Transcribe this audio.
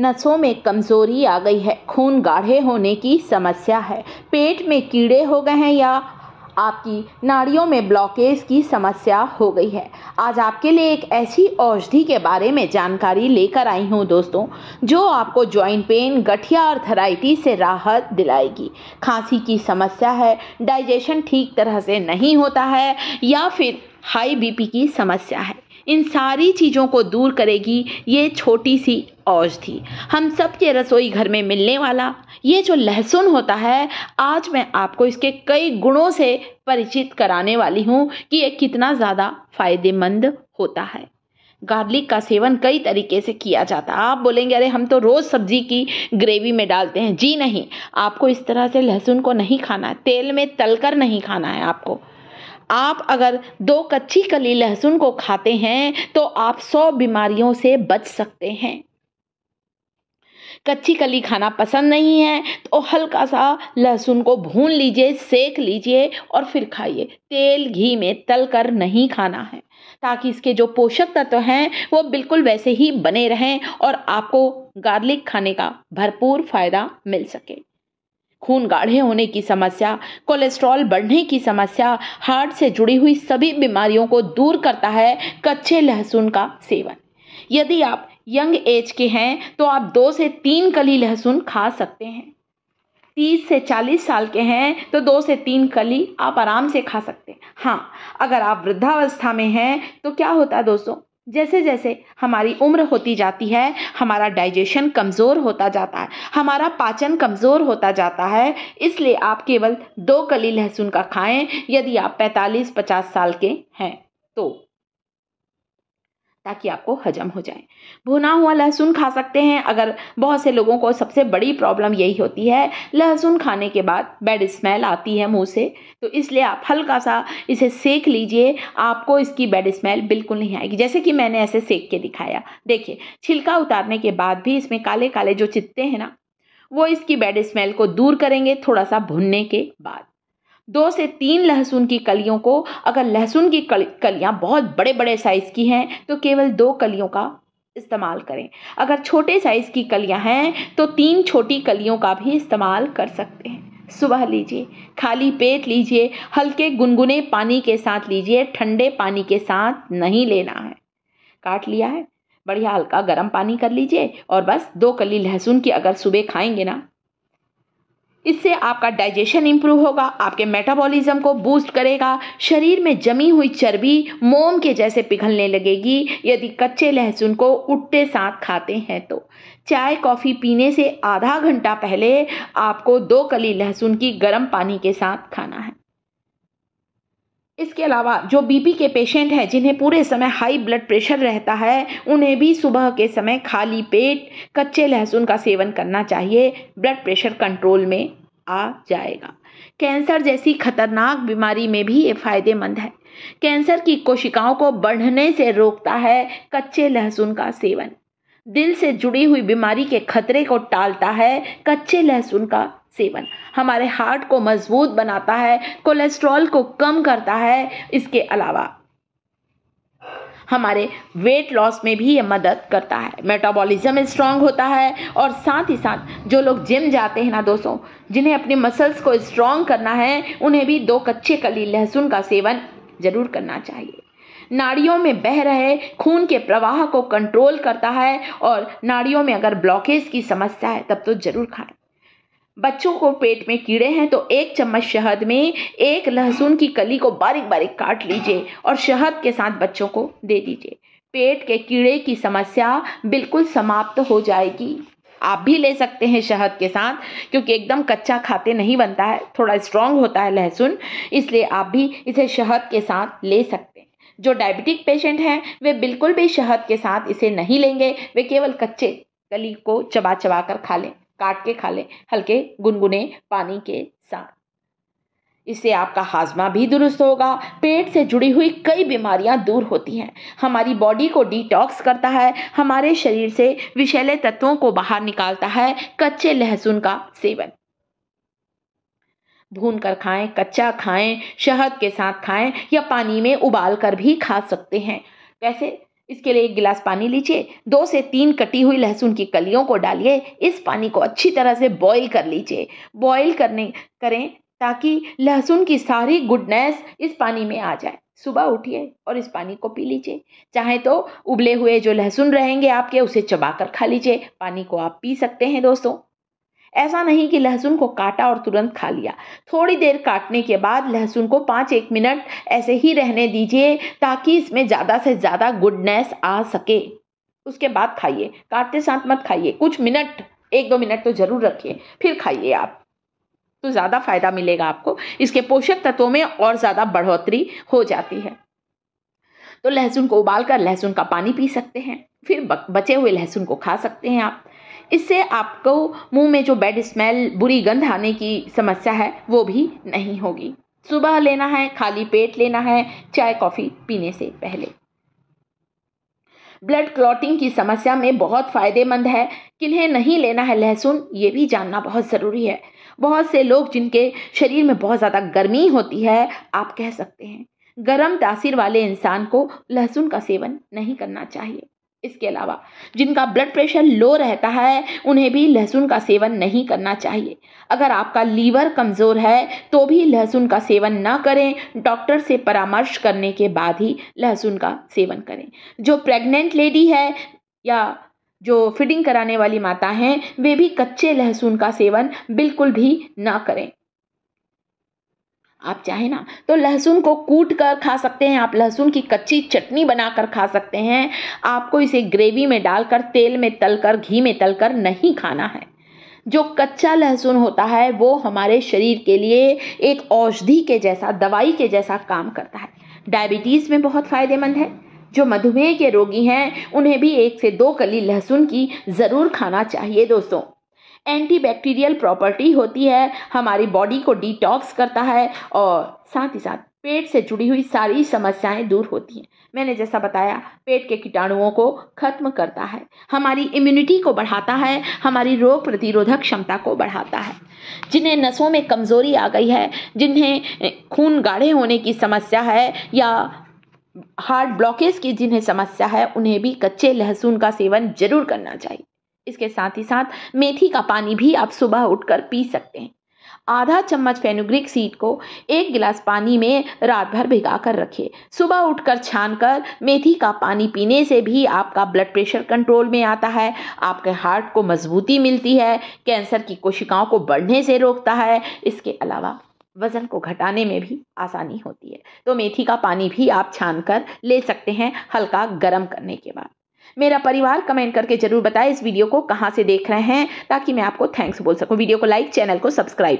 नसों में कमज़ोरी आ गई है खून गाढ़े होने की समस्या है पेट में कीड़े हो गए हैं या आपकी नाड़ियों में ब्लॉकेज की समस्या हो गई है आज आपके लिए एक ऐसी औषधि के बारे में जानकारी लेकर आई हूं दोस्तों जो आपको जॉइंट पेन गठिया और थराइटी से राहत दिलाएगी खांसी की समस्या है डाइजेशन ठीक तरह से नहीं होता है या फिर हाई बीपी की समस्या है इन सारी चीज़ों को दूर करेगी ये छोटी सी औज थी हम सब के रसोई घर में मिलने वाला ये जो लहसुन होता है आज मैं आपको इसके कई गुणों से परिचित कराने वाली हूँ कि ये कितना ज़्यादा फायदेमंद होता है गार्लिक का सेवन कई तरीके से किया जाता है आप बोलेंगे अरे हम तो रोज़ सब्जी की ग्रेवी में डालते हैं जी नहीं आपको इस तरह से लहसुन को नहीं खाना है तेल में तलकर नहीं खाना है आपको आप अगर दो कच्ची कली लहसुन को खाते हैं तो आप सौ बीमारियों से बच सकते हैं कच्ची कली खाना पसंद नहीं है तो हल्का सा लहसुन को भून लीजिए सेक लीजिए और फिर खाइए तेल घी में तल कर नहीं खाना है ताकि इसके जो पोषक तत्व तो हैं वो बिल्कुल वैसे ही बने रहें और आपको गार्लिक खाने का भरपूर फायदा मिल सके खून गाढ़े होने की समस्या कोलेस्ट्रॉल बढ़ने की समस्या हार्ट से जुड़ी हुई सभी बीमारियों को दूर करता है कच्चे लहसुन का सेवन यदि आप यंग एज के हैं तो आप दो से तीन कली लहसुन खा सकते हैं तीस से चालीस साल के हैं तो दो से तीन कली आप आराम से खा सकते हैं हाँ अगर आप वृद्धावस्था में हैं तो क्या होता है दोस्तों जैसे जैसे हमारी उम्र होती जाती है हमारा डाइजेशन कमज़ोर होता जाता है हमारा पाचन कमज़ोर होता जाता है इसलिए आप केवल दो कली लहसुन का खाएं यदि आप 45-50 साल के हैं तो ताकि आपको हजम हो जाए भुना हुआ लहसुन खा सकते हैं अगर बहुत से लोगों को सबसे बड़ी प्रॉब्लम यही होती है लहसुन खाने के बाद बैड स्मेल आती है मुंह से तो इसलिए आप हल्का सा इसे सेक लीजिए आपको इसकी बैड स्मेल बिल्कुल नहीं आएगी जैसे कि मैंने ऐसे सेक के दिखाया देखिए छिलका उतारने के बाद भी इसमें काले काले जो चित्ते हैं ना वो इसकी बैड स्मेल को दूर करेंगे थोड़ा सा भुनने के बाद दो से तीन लहसुन की कलियों को अगर लहसुन की कलियाँ बहुत बड़े बड़े साइज़ की हैं तो केवल दो कलियों का इस्तेमाल करें अगर छोटे साइज़ की कलियां हैं तो तीन छोटी कलियों का भी इस्तेमाल कर सकते हैं सुबह लीजिए खाली पेट लीजिए हल्के गुनगुने पानी के साथ लीजिए ठंडे पानी के साथ नहीं लेना है काट लिया है बढ़िया हल्का गर्म पानी कर लीजिए और बस दो कली लहसुन की अगर सुबह खाएंगे ना इससे आपका डाइजेशन इम्प्रूव होगा आपके मेटाबॉलिज्म को बूस्ट करेगा शरीर में जमी हुई चर्बी मोम के जैसे पिघलने लगेगी यदि कच्चे लहसुन को उठते साथ खाते हैं तो चाय कॉफ़ी पीने से आधा घंटा पहले आपको दो कली लहसुन की गर्म पानी के साथ खाना है इसके अलावा जो बीपी के पेशेंट हैं जिन्हें पूरे समय हाई ब्लड प्रेशर रहता है उन्हें भी सुबह के समय खाली पेट कच्चे लहसुन का सेवन करना चाहिए ब्लड प्रेशर कंट्रोल में आ जाएगा कैंसर जैसी खतरनाक बीमारी में भी ये फायदेमंद है कैंसर की कोशिकाओं को बढ़ने से रोकता है कच्चे लहसुन का सेवन दिल से जुड़ी हुई बीमारी के खतरे को टालता है कच्चे लहसुन का सेवन हमारे हार्ट को मजबूत बनाता है कोलेस्ट्रॉल को कम करता है इसके अलावा हमारे वेट लॉस में भी ये मदद करता है मेटाबॉलिज्म स्ट्रांग होता है और साथ ही साथ जो लोग जिम जाते हैं ना दोस्तों जिन्हें अपने मसल्स को स्ट्रांग करना है उन्हें भी दो कच्चे कली लहसुन का सेवन जरूर करना चाहिए नाड़ियों में बह रहे खून के प्रवाह को कंट्रोल करता है और नाड़ियों में अगर ब्लॉकेज की समस्या है तब तो जरूर खाएं बच्चों को पेट में कीड़े हैं तो एक चम्मच शहद में एक लहसुन की कली को बारीक बारीक काट लीजिए और शहद के साथ बच्चों को दे दीजिए पेट के कीड़े की समस्या बिल्कुल समाप्त हो जाएगी आप भी ले सकते हैं शहद के साथ क्योंकि एकदम कच्चा खाते नहीं बनता है थोड़ा स्ट्रांग होता है लहसुन इसलिए आप भी इसे शहद के साथ ले सकते हैं जो डायबिटिक पेशेंट हैं वे बिल्कुल भी शहद के साथ इसे नहीं लेंगे वे केवल कच्चे कली को चबा चबा कर खा लें काट के खा लें हल्के गुनगुने पानी के साथ इससे आपका हाजमा भी दुरुस्त होगा पेट से जुड़ी हुई कई बीमारियां दूर होती हैं हमारी बॉडी को डिटॉक्स करता है हमारे शरीर से विषैले तत्वों को बाहर निकालता है कच्चे लहसुन का सेवन भून कर खाएं कच्चा खाएं शहद के साथ खाएं या पानी में उबाल कर भी खा सकते हैं वैसे इसके लिए एक गिलास पानी लीजिए दो से तीन कटी हुई लहसुन की कलियों को डालिए इस पानी को अच्छी तरह से बॉईल कर लीजिए बॉईल करने करें ताकि लहसुन की सारी गुडनेस इस पानी में आ जाए सुबह उठिए और इस पानी को पी लीजिए चाहे तो उबले हुए जो लहसुन रहेंगे आपके उसे चबाकर खा लीजिए पानी को आप पी सकते हैं दोस्तों ऐसा नहीं कि लहसुन को काटा और तुरंत खा लिया थोड़ी देर काटने के बाद लहसुन को पाँच एक मिनट ऐसे ही रहने दीजिए ताकि इसमें ज़्यादा से ज़्यादा गुडनेस आ सके उसके बाद खाइए काटते साथ मत खाइए कुछ मिनट एक दो मिनट तो ज़रूर रखिए फिर खाइए आप तो ज़्यादा फायदा मिलेगा आपको इसके पोषक तत्वों में और ज़्यादा बढ़ोतरी हो जाती है तो लहसुन को उबाल कर लहसुन का पानी पी सकते हैं फिर बचे हुए लहसुन को खा सकते हैं आप इससे आपको मुंह में जो बैड स्मेल बुरी गंध आने की समस्या है वो भी नहीं होगी सुबह लेना है खाली पेट लेना है चाय कॉफ़ी पीने से पहले ब्लड क्लॉटिंग की समस्या में बहुत फ़ायदेमंद है किन्हें नहीं लेना है लहसुन ये भी जानना बहुत ज़रूरी है बहुत से लोग जिनके शरीर में बहुत ज़्यादा गर्मी होती है आप कह सकते हैं गर्म तासीर वाले इंसान को लहसुन का सेवन नहीं करना चाहिए इसके अलावा जिनका ब्लड प्रेशर लो रहता है उन्हें भी लहसुन का सेवन नहीं करना चाहिए अगर आपका लीवर कमज़ोर है तो भी लहसुन का सेवन ना करें डॉक्टर से परामर्श करने के बाद ही लहसुन का सेवन करें जो प्रेग्नेंट लेडी है या जो फीडिंग कराने वाली माता हैं वे भी कच्चे लहसुन का सेवन बिल्कुल भी ना करें आप चाहे ना तो लहसुन को कूट कर खा सकते हैं आप लहसुन की कच्ची चटनी बनाकर खा सकते हैं आपको इसे ग्रेवी में डालकर तेल में तलकर घी में तलकर नहीं खाना है जो कच्चा लहसुन होता है वो हमारे शरीर के लिए एक औषधि के जैसा दवाई के जैसा काम करता है डायबिटीज़ में बहुत फ़ायदेमंद है जो मधुमेह के रोगी हैं उन्हें भी एक से दो कली लहसुन की ज़रूर खाना चाहिए दोस्तों एंटीबैक्टीरियल प्रॉपर्टी होती है हमारी बॉडी को डिटॉक्स करता है और साथ ही साथ पेट से जुड़ी हुई सारी समस्याएं दूर होती हैं मैंने जैसा बताया पेट के कीटाणुओं को खत्म करता है हमारी इम्यूनिटी को बढ़ाता है हमारी रोग प्रतिरोधक क्षमता को बढ़ाता है जिन्हें नसों में कमज़ोरी आ गई है जिन्हें खून गाढ़े होने की समस्या है या हार्ट ब्लॉकेज की जिन्हें समस्या है उन्हें भी कच्चे लहसुन का सेवन जरूर करना चाहिए इसके साथ ही साथ मेथी का पानी भी आप सुबह उठकर पी सकते हैं आधा चम्मच फेनुग्रिक सीड को एक गिलास पानी में रात भर भिगा कर रखिए सुबह उठकर छान कर मेथी का पानी पीने से भी आपका ब्लड प्रेशर कंट्रोल में आता है आपके हार्ट को मजबूती मिलती है कैंसर की कोशिकाओं को बढ़ने से रोकता है इसके अलावा वज़न को घटाने में भी आसानी होती है तो मेथी का पानी भी आप छान कर ले सकते हैं हल्का गर्म करने के बाद मेरा परिवार कमेंट करके जरूर बताएं इस वीडियो को कहाँ से देख रहे हैं ताकि मैं आपको थैंक्स बोल सकूँ वीडियो को लाइक चैनल को सब्सक्राइब